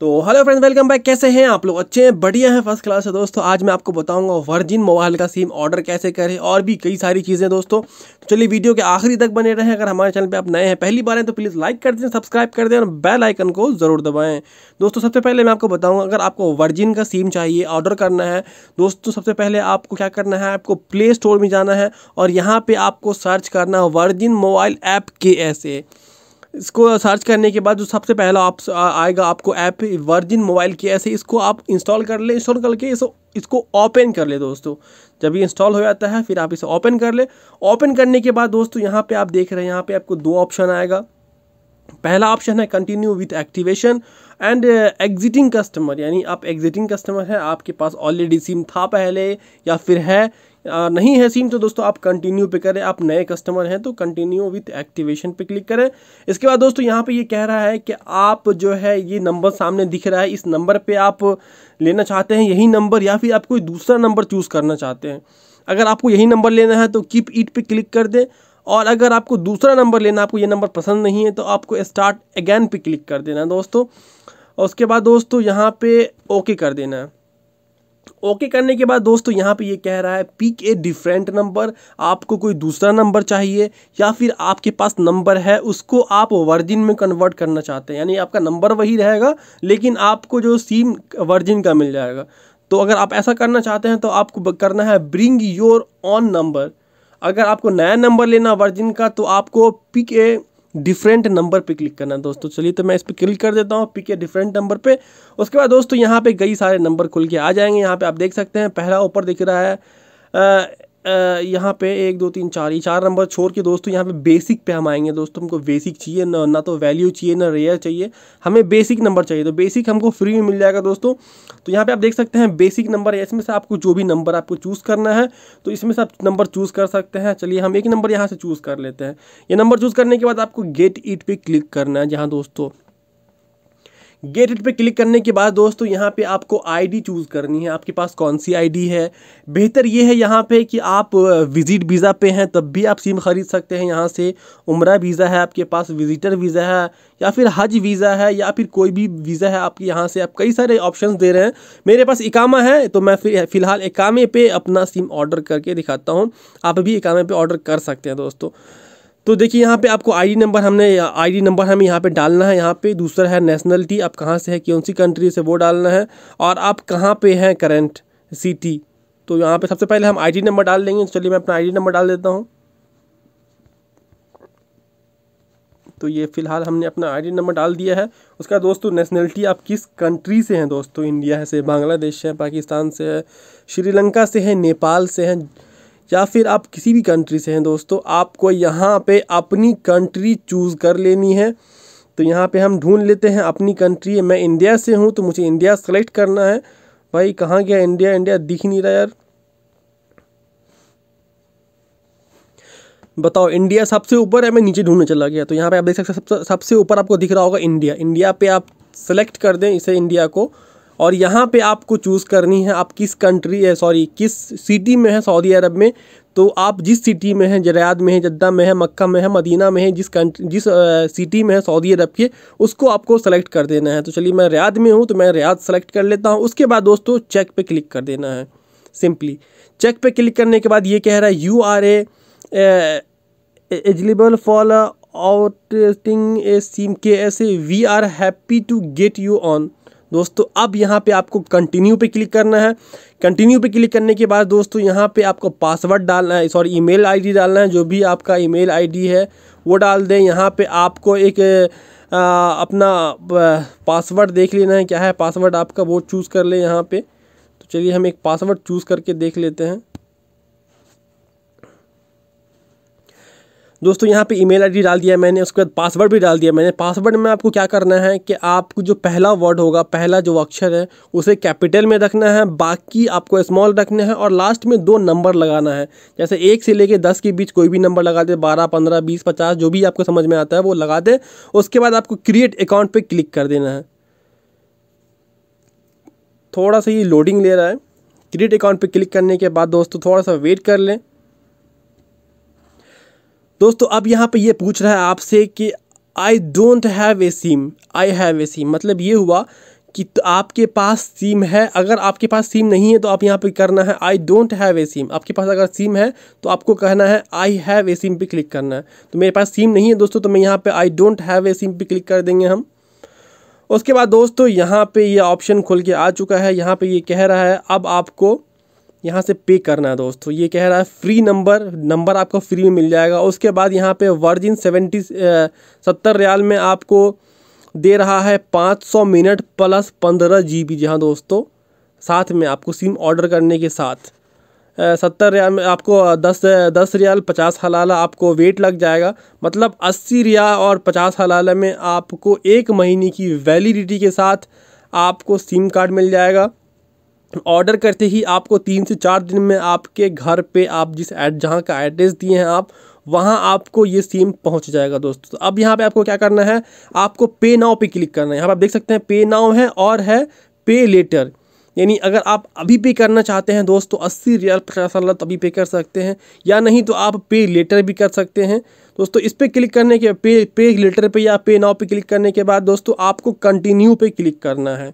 तो hello friends welcome back कैसे हैं आप लोग अच्छे हैं बढ़िया हैं फर्स्ट क्लास है दोस्तों आज मैं आपको बताऊंगा वर्जिन मोबाइल का सिम ऑर्डर कैसे करें और भी कई सारी चीज़ें दोस्तों तो चलिए वीडियो के आखिरी तक बने रहें अगर हमारे चैनल पे आप नए हैं पहली बार हैं तो प्लीज़ लाइक कर दें सब्सक्राइब कर दें और बेल आइकन को ज़रूर दबाएँ दोस्तों सबसे पहले मैं आपको बताऊँगा अगर आपको वर्जिन का सिम चाहिए ऑर्डर करना है दोस्तों सबसे पहले आपको क्या करना है आपको प्ले स्टोर में जाना है और यहाँ पर आपको सर्च करना है वर्जिन मोबाइल ऐप के ऐसे इसको सर्च करने के बाद जो सबसे पहला आप आएगा आपको ऐप वर्जिन मोबाइल की ऐसे इसको आप इंस्टॉल कर ले इंस्टॉल करके इस इसको ओपन कर ले दोस्तों जब ये इंस्टॉल हो जाता है फिर आप इसे ओपन कर ले ओपन करने के बाद दोस्तों यहाँ पे आप देख रहे हैं यहाँ पे आपको दो ऑप्शन आएगा पहला ऑप्शन है continue with activation and existing customer यानी आप एग्जिटिंग कस्टमर हैं आपके पास ऑलरेडी सिम था पहले या फिर है नहीं है सिम तो दोस्तों आप कंटिन्यू पे करें आप नए कस्टमर हैं तो कंटिन्यू विथ एक्टिवेशन पे क्लिक करें इसके बाद दोस्तों यहाँ पे ये कह रहा है कि आप जो है ये नंबर सामने दिख रहा है इस नंबर पर आप लेना चाहते हैं यही नंबर या फिर आप कोई दूसरा नंबर चूज़ करना चाहते हैं अगर आपको यही नंबर लेना है तो कीप इट पर क्लिक कर दें और अगर आपको दूसरा नंबर लेना आपको ये नंबर पसंद नहीं है तो आपको स्टार्ट अगैन पर क्लिक कर देना दोस्तों और उसके बाद दोस्तों यहाँ पर ओके कर देना है ओके करने के बाद दोस्तों यहाँ पे ये कह रहा है पिक ए डिफरेंट नंबर आपको कोई दूसरा नंबर चाहिए या फिर आपके पास नंबर है उसको आप वर्जिन में कन्वर्ट करना चाहते हैं यानी आपका नंबर वही रहेगा लेकिन आपको जो सिम वर्जिन का मिल जाएगा तो अगर आप ऐसा करना चाहते हैं तो आपको करना है ब्रिंग योर ऑन नंबर अगर आपको नया नंबर लेना वर्जिन का तो आपको पिक ए डिफरेंट नंबर पे क्लिक करना है दोस्तों चलिए तो मैं इस पर क्लिक कर देता हूँ पिक ए डिफरेंट नंबर पे उसके बाद दोस्तों यहाँ पे कई सारे नंबर खुल के आ जाएंगे यहाँ पे आप देख सकते हैं पहला ऊपर दिख रहा है यहाँ पे एक दो तीन चार ये चार नंबर छोड़ के दोस्तों यहाँ पे बेसिक पे हम आएंगे दोस्तों हमको बेसिक चाहिए ना ना तो वैल्यू चाहिए ना रेयर चाहिए हमें बेसिक नंबर चाहिए तो बेसिक हमको फ्री में मिल जाएगा दोस्तों तो यहाँ पे आप देख सकते हैं बेसिक नंबर है इसमें से आपको जो भी नंबर आपको चूज़ करना है तो इसमें से आप नंबर चूज़ कर सकते हैं चलिए हम एक नंबर यहाँ से चूज़ कर लेते हैं ये नंबर चूज़ करने के बाद आपको गेट ईट पर क्लिक करना है जहाँ दोस्तों गेट इट पर क्लिक करने के बाद दोस्तों यहाँ पे आपको आईडी चूज़ करनी है आपके पास कौन सी आईडी है बेहतर ये है यहाँ पे कि आप विज़िट वीज़ा पे हैं तब भी आप सिम ख़रीद सकते हैं यहाँ से उम्र वीज़ा है आपके पास विज़िटर वीज़ा है या फिर हज वीज़ा है या फिर कोई भी वीज़ा है आपके यहाँ से आप कई सारे ऑप्शन दे रहे हैं मेरे पास इकामा है तो मैं फिर फ़िलहाल इकामे पर अपना सिम ऑर्डर करके दिखाता हूँ आप भी इकामे पर ऑर्डर कर सकते हैं दोस्तों तो देखिए यहाँ पे आपको आईडी नंबर हमने आईडी नंबर हमें यहाँ पे डालना है यहाँ पे दूसरा है नेशनलिटी आप कहाँ से है कौन सी कंट्री से वो डालना है और आप कहाँ पे हैं करेंट सिटी तो यहाँ पे सबसे पहले हम आईडी नंबर डाल देंगे चलिए मैं अपना आईडी नंबर डाल देता हूँ तो ये फ़िलहाल हमने अपना आई नंबर डाल दिया है उसका दोस्तों नेशनलिटी आप किस कंट्री से हैं दोस्तों इंडिया से बांग्लादेश से पाकिस्तान से है श्रीलंका से है नेपाल से हैं या फिर आप किसी भी कंट्री से हैं दोस्तों आपको यहाँ पे अपनी कंट्री चूज़ कर लेनी है तो यहाँ पे हम ढूंढ लेते हैं अपनी कंट्री मैं इंडिया से हूँ तो मुझे इंडिया सेलेक्ट करना है भाई कहाँ गया इंडिया इंडिया दिख नहीं रहा यार बताओ इंडिया सबसे ऊपर है मैं नीचे ढूंढने चला गया तो यहाँ पे आप देख सकते हैं सबसे ऊपर आपको दिख रहा होगा इंडिया इंडिया पे आप सेलेक्ट कर दें इसे इंडिया को और यहाँ पे आपको चूज़ करनी है आप किस कंट्री है सॉरी किस सिटी में है सऊदी अरब में तो आप जिस सिटी में हैं जराद में है जद्दा में है मक्का में है मदीना में है जिस कंट्री जिस सिटी eh, में है सऊदी अरब के उसको आपको सेलेक्ट कर देना है तो चलिए मैं रियाद में हूँ तो मैं रियाद सेलेक्ट कर लेता हूँ उसके बाद दोस्तों चेक पे क्लिक कर देना है सिंपली चेक पे क्लिक करने के बाद ये कह रहा है you are a eligible for outing a SIM के ऐसे we are happy to get you on दोस्तों अब यहाँ पे आपको कंटिन्यू पे क्लिक करना है कंटिन्यू पे क्लिक करने के बाद दोस्तों यहाँ पे आपको पासवर्ड डालना है सॉरी ईमेल आईडी डालना है जो भी आपका ईमेल आईडी है वो डाल दें यहाँ पे आपको एक आ, अपना पासवर्ड देख लेना है क्या है पासवर्ड आपका वो चूज़ कर लें यहाँ पर तो चलिए हम एक पासवर्ड चूज़ करके देख लेते हैं दोस्तों यहाँ पे ईमेल आईडी डाल दिया मैंने उसके बाद पासवर्ड भी डाल दिया मैंने पासवर्ड में आपको क्या करना है कि आपको जो पहला वर्ड होगा पहला जो अक्षर है उसे कैपिटल में रखना है बाकी आपको स्मॉल रखना है और लास्ट में दो नंबर लगाना है जैसे एक से लेके दस के बीच कोई भी नंबर लगा दे बारह पंद्रह बीस पचास जो भी आपको समझ में आता है वो लगा दे उसके बाद आपको क्रिएट अकाउंट पर क्लिक कर देना है थोड़ा सा ये लोडिंग ले रहा है क्रिएट अकाउंट पर क्लिक करने के बाद दोस्तों थोड़ा सा वेट कर लें दोस्तों अब यहाँ पे ये पूछ रहा है आपसे कि I don't have a SIM I have a SIM मतलब ये हुआ कि तो आपके पास सिम है अगर आपके पास सिम नहीं है तो आप यहाँ पे करना है I don't have a SIM आपके पास अगर सिम है तो आपको कहना है आई हैव ए सिम पे क्लिक करना है तो मेरे पास सिम नहीं है दोस्तों तो मैं यहाँ पे I don't have a SIM पे क्लिक कर देंगे हम उसके बाद दोस्तों यहाँ पे ये यह ऑप्शन खुल के आ चुका है यहाँ पे ये यह कह रहा है अब आपको यहाँ से पे करना है दोस्तों तो ये कह रहा है फ्री नंबर नंबर आपको फ्री में मिल जाएगा उसके बाद यहाँ पे वर्जिन सेवेंटी सत्तर रियाल में आपको दे रहा है पाँच सौ मिनट प्लस पंद्रह जी बी जहाँ दोस्तों साथ में आपको सिम ऑर्डर करने के साथ सत्तर रियाल में आपको दस दस रियाल पचास हलाला आपको वेट लग जाएगा मतलब अस्सी रियाल और पचास हलाला में आपको एक महीने की वैलिडिटी के साथ आपको सिम कार्ड मिल जाएगा ऑर्डर करते ही आपको तीन से चार दिन में आपके घर पे आप जिस एड जहाँ का एड्रेस दिए हैं आप वहाँ आपको ये सिम पहुँच जाएगा दोस्तों तो अब यहाँ पे आपको क्या करना है आपको पे नाव पे क्लिक करना है यहाँ पर आप देख सकते हैं पे नाव है और है पे लेटर यानी अगर आप अभी पे करना चाहते हैं दोस्तों तो अस्सी रियाल पचास अल्लाह तभी पे कर सकते हैं या नहीं तो आप पे लेटर भी कर सकते हैं दोस्तों तो इस पर क्लिक करने के पे पे लेटर पे या पे नाव पे क्लिक करने के बाद दोस्तों आपको कंटिन्यू पे क्लिक करना है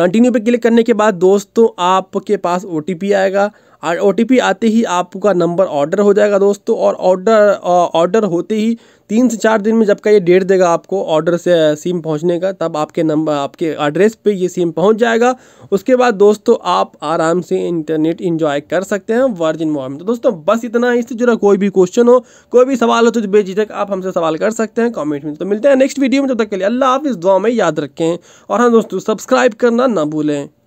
कंटिन्यू पे क्लिक करने के बाद दोस्तों आपके पास ओ आएगा और ओ आते ही आपका नंबर ऑर्डर हो जाएगा दोस्तों और ऑर्डर ऑर्डर होते ही तीन से चार दिन में जब का ये डेट देगा आपको ऑर्डर से सिम पहुंचने का तब आपके नंबर आपके एड्रेस पे ये सिम पहुंच जाएगा उसके बाद दोस्तों आप आराम से इंटरनेट इन्जॉय कर सकते हैं वर्जिन मोबाइल तो दोस्तों बस इतना इससे जुड़ा कोई भी क्वेश्चन हो कोई भी सवाल हो तो बेझिझक आप हमसे सवाल कर सकते हैं कॉमेंट में तो मिलते हैं नेक्स्ट वीडियो में जब तक के लिए अल्लाह आप इस दुआ में याद रखें और हाँ दोस्तों सब्सक्राइब करना ना भूलें